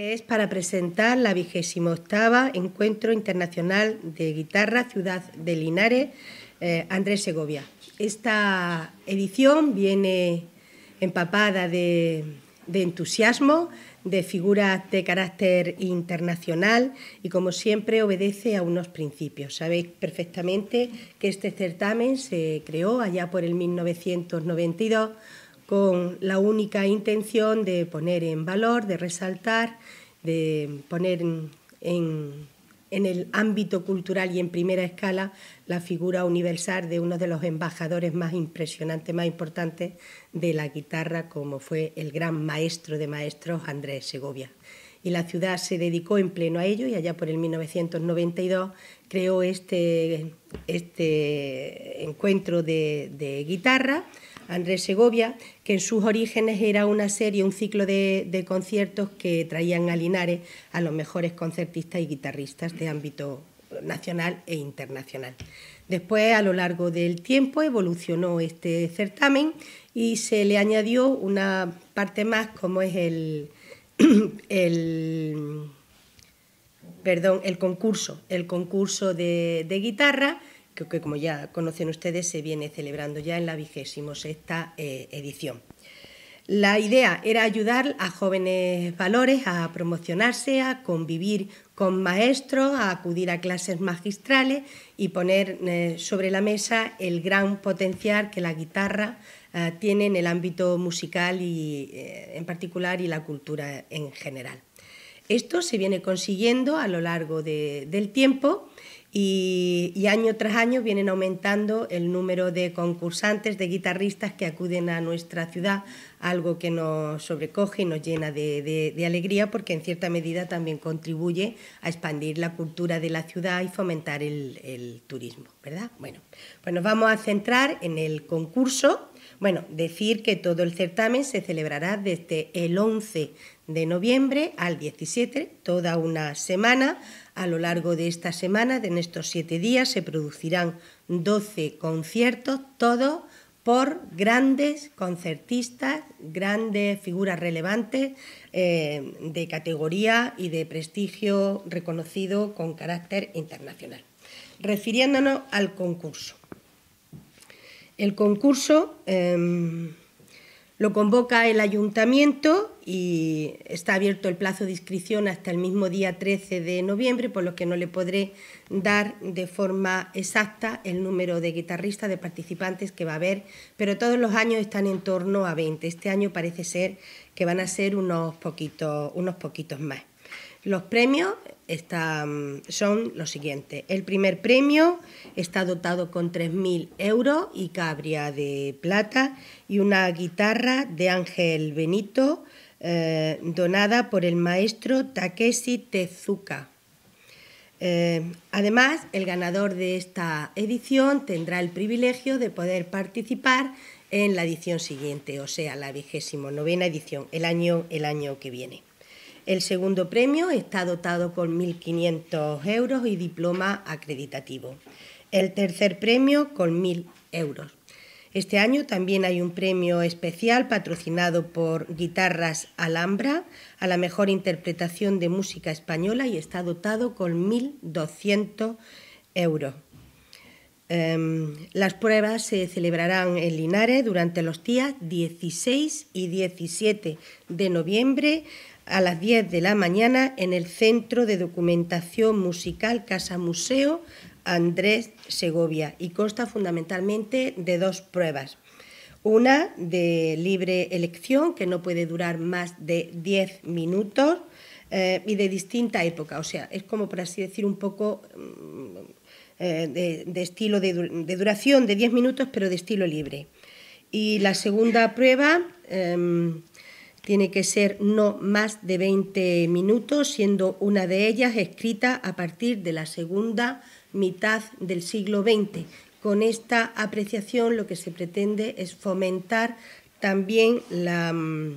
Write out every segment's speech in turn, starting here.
es para presentar la vigésima octava Encuentro Internacional de Guitarra Ciudad de Linares, eh, Andrés Segovia. Esta edición viene empapada de, de entusiasmo, de figuras de carácter internacional y como siempre obedece a unos principios. Sabéis perfectamente que este certamen se creó allá por el 1992 con la única intención de poner en valor, de resaltar de poner en, el ámbito cultural y en primera escala la figura universal de uno de los embajadores más impresionantes, más importantes de la guitarra, como fue el gran maestro de maestros Andrés Segovia. Y la ciudad se dedicó en pleno a ello y allá por el 1992 creó este, este encuentro de, de guitarra Andrés Segovia, que en sus orígenes era una serie, un ciclo de, conciertos que traían a Linares a los mejores concertistas y guitarristas de ámbito nacional e internacional. Después, a lo largo del tiempo, evolucionó este certamen y se le añadió una parte más como es el, perdón, el concurso, el concurso de guitarra que, como ya conocen ustedes se viene celebrando ya en la vigésimo sexta eh, edición. La idea era ayudar a jóvenes valores a promocionarse, a convivir con maestros, a acudir a clases magistrales y poner eh, sobre la mesa el gran potencial que la guitarra eh, tiene en el ámbito musical y en particular y la cultura en general. Esto se viene consiguiendo a lo largo del tiempo y, año tras año vienen aumentando el número de concursantes, de guitarristas que acuden a nuestra ciudad, algo que nos sobrecoge y nos llena de, alegría porque en cierta medida también contribuye a expandir la cultura de la ciudad y fomentar el, el turismo, ¿verdad? Bueno, pues nos vamos a centrar en el concurso bueno, decir que todo el certamen se celebrará desde el 11 de noviembre al 17, toda una semana. A lo largo de esta semana, en estos siete días, se producirán 12 conciertos, todos por grandes concertistas, grandes figuras relevantes eh, de categoría y de prestigio reconocido con carácter internacional. Refiriéndonos al concurso. El concurso em, lo convoca el ayuntamiento y está abierto el plazo de inscripción hasta el mismo día 13 de noviembre, por lo que no le podré dar de forma exacta el número de guitarristas, de participantes que va a haber, pero todos los años están en torno a 20. Este año parece ser que van a ser unos unos poquitos más. Los premios mm, son los siguientes. El primer premio está dotado con 3.000 euros y cabria de plata y una guitarra de Ángel Benito eh, donada por el maestro Takeshi Tezuka. Eh, además, el ganador de esta edición tendrá el privilegio de poder participar en la edición siguiente, o sea, la vigésimo novena edición, el año, el año que viene. El segundo premio está dotado con 1.500 euros y diploma acreditativo. El tercer premio con 1.000 euros. Este año también hay un premio especial patrocinado por Guitarras Alhambra a la mejor interpretación de música española y está dotado con 1.200 euros. Em, las pruebas se celebrarán en Linares durante los días 16 y 17 de noviembre a las 10 de la mañana en el Centro de Documentación Musical Casa Museo Andrés Segovia y consta fundamentalmente de dos pruebas. Una de libre elección, que no puede durar más de 10 minutos, eh, y de distinta época. O sea, es como, por así decir, un poco mm, eh, de, estilo de, duración de 10 minutos, pero de estilo libre. Y la segunda prueba em, tiene que ser no más de 20 minutos, siendo una de ellas escrita a partir de la segunda mitad del siglo XX. Con esta apreciación lo que se pretende es fomentar también la, mm,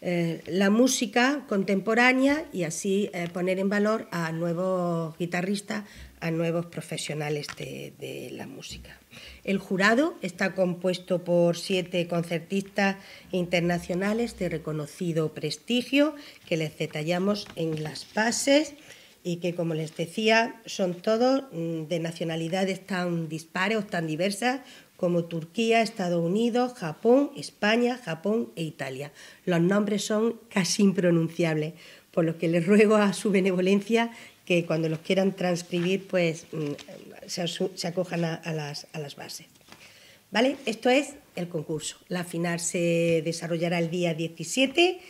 eh, la música contemporánea y así eh, poner en valor a nuevos guitarristas a nuevos profesionales de, la música. El jurado está compuesto por siete concertistas internacionales de reconocido prestigio que les detallamos en las fases, y que, como les decía, son todos mm, de nacionalidades tan dispares o tan diversas como Turquía, Estados Unidos, Japón, España, Japón e Italia. Los nombres son casi impronunciables, por lo que les ruego a su benevolencia que cuando los quieran transcribir, pues mm, se, acojan a, las, bases. ¿Vale? Esto es el concurso. La final se desarrollará el día 17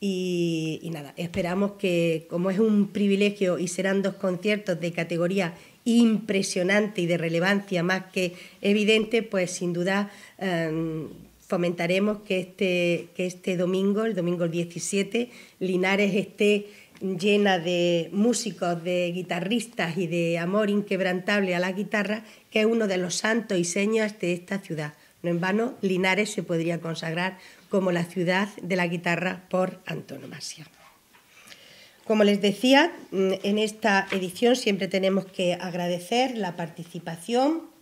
y, nada, esperamos que como es un privilegio y serán dos conciertos de categoría impresionante y de relevancia más que evidente, pues sin duda em, fomentaremos que este, que este domingo, el domingo 17, Linares esté llena de músicos, de guitarristas y de amor inquebrantable a la guitarra, que es uno de los santos y señas de esta ciudad. No en vano, Linares se podría consagrar como la ciudad de la guitarra por antonomasia. Como les decía, mm, en esta edición siempre tenemos que agradecer la participación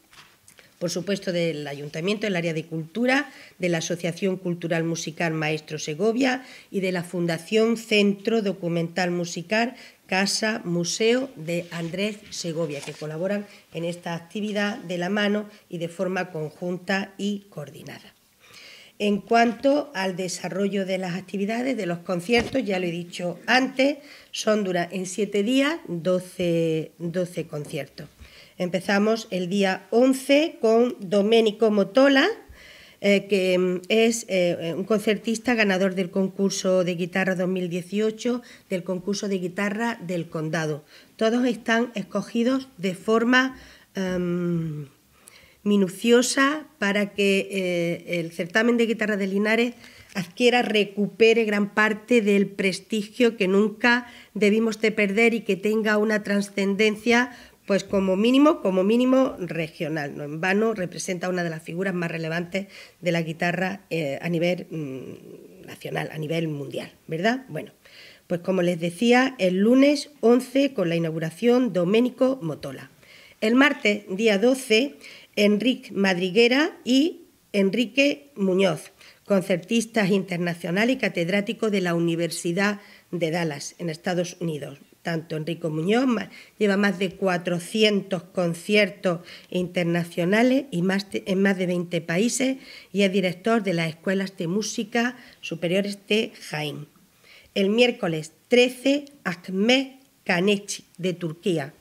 por supuesto, del Ayuntamiento, del área de cultura, de la Asociación Cultural Musical Maestro Segovia y de la Fundación Centro Documental Musical Casa Museo de Andrés Segovia, que colaboran en esta actividad de la mano y de forma conjunta y coordinada. En cuanto al desarrollo de las actividades, de los conciertos, ya lo he dicho antes, son duras en siete días 12, 12 conciertos. Empezamos el día 11 con Domenico Motola, eh, que mm, es eh, un concertista ganador del concurso de guitarra 2018, del concurso de guitarra del condado. Todos están escogidos de forma em, minuciosa para que eh, el certamen de guitarra de Linares adquiera, recupere gran parte del prestigio que nunca debimos de perder y que tenga una trascendencia pues como mínimo, como mínimo regional. No en vano representa una de las figuras más relevantes de la guitarra eh, a nivel mm, nacional, a nivel mundial, ¿verdad? Bueno, pues como les decía, el lunes 11 con la inauguración Domenico Motola. El martes, día 12, Enrique Madriguera y Enrique Muñoz, concertistas internacional y catedrático de la Universidad de Dallas, en Estados Unidos tanto Enrico Muñoz, lleva más de 400 conciertos internacionales y en más de 20 países y es director de las Escuelas de Música Superiores de Jaén. El miércoles 13, Akme Kanechi, de Turquía,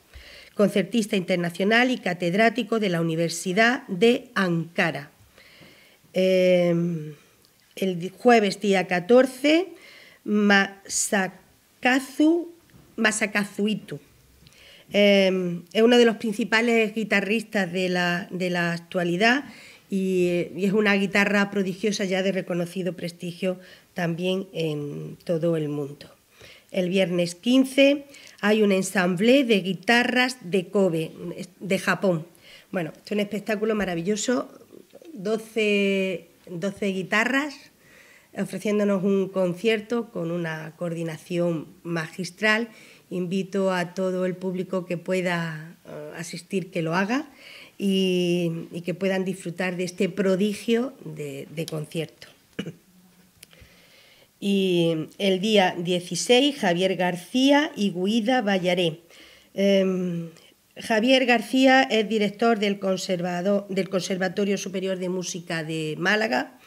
concertista internacional y catedrático de la Universidad de Ankara. Em, el jueves día 14, Masakazu Masakazuito. Eh, em, es uno de los principales guitarristas de la, actualidad y, es una guitarra prodigiosa ya de reconocido prestigio también en todo el mundo. El viernes 15 hay un ensamble de guitarras de Kobe, de Japón. Bueno, es un espectáculo maravilloso, 12, 12 guitarras ofreciéndonos un concierto con una coordinación magistral invito a todo el público que pueda eh, asistir que lo haga y, que puedan disfrutar de este prodigio de, concierto. Y el día 16, Javier García y Guida Vallaré. Em, Javier García es director del Conservatorio Superior de Música de Málaga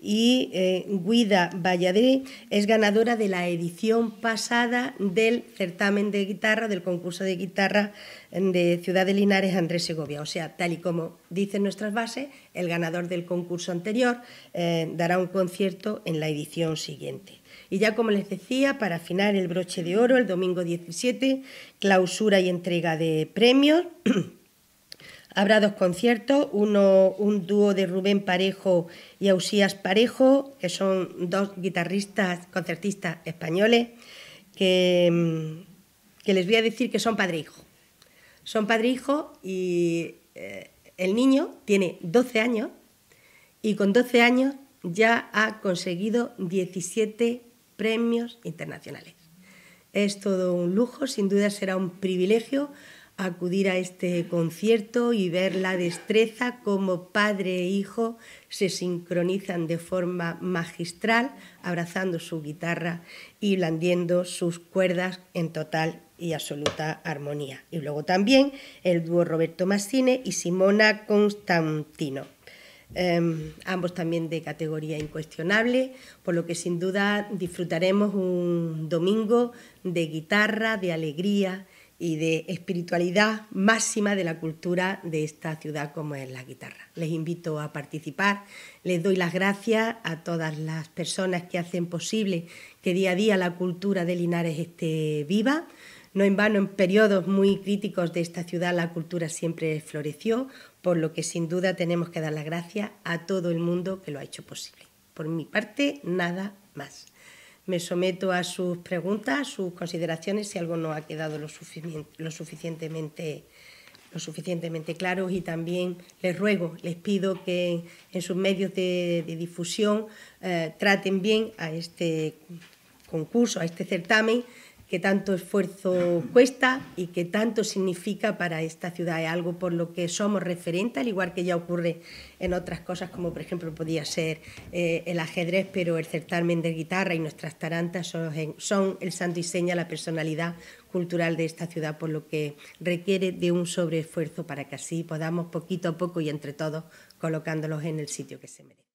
y eh, Guida Valladolid es ganadora de la edición pasada del certamen de guitarra, del concurso de guitarra mm, de Ciudad de Linares Andrés Segovia. O sea, tal y como dicen nuestras bases, el ganador del concurso anterior eh, dará un concierto en la edición siguiente. Y ya como les decía, para afinar el broche de oro, el domingo 17, clausura y entrega de premios. Habrá dos conciertos, uno, un dúo de Rubén Parejo y Ausías Parejo, que son dos guitarristas, concertistas españoles, que, mm, les voy a decir que son padre e hijo. Son padre e hijo y eh, el niño tiene 12 años y con 12 años ya ha conseguido 17 premios internacionales. Es todo un lujo, sin duda será un privilegio acudir a este concierto y ver la destreza como padre e hijo se sincronizan de forma magistral, abrazando su guitarra y blandiendo sus cuerdas en total y absoluta armonía. Y luego también el dúo Roberto Massine y Simona Constantino. Em, ambos también de categoría incuestionable, por lo que sin duda disfrutaremos un domingo de guitarra, de alegría, y de espiritualidad máxima de la cultura de esta ciudad como es la guitarra. Les invito a participar, les doy las gracias a todas las personas que hacen posible que día a día la cultura de Linares esté viva. No en vano, en periodos muy críticos de esta ciudad la cultura siempre floreció, por lo que sin duda tenemos que dar las gracias a todo el mundo que lo ha hecho posible. Por mi parte, nada más. Me someto a sus preguntas, sus consideraciones, si algo no ha quedado lo, lo suficientemente claro. y también les ruego, les pido que en sus medios de, difusión eh, traten bien a este concurso, a este certamen, que tanto esfuerzo cuesta y que tanto significa para esta ciudad. Es algo por lo que somos referentes, al igual que ya ocurre en otras cosas, como por ejemplo podía ser eh, el ajedrez, pero el certamen de guitarra y nuestras tarantas son, son el santo y seña, la personalidad cultural de esta ciudad, por lo que requiere de un sobreesfuerzo para que así podamos poquito a poco y entre todos colocándolos en el sitio que se merece.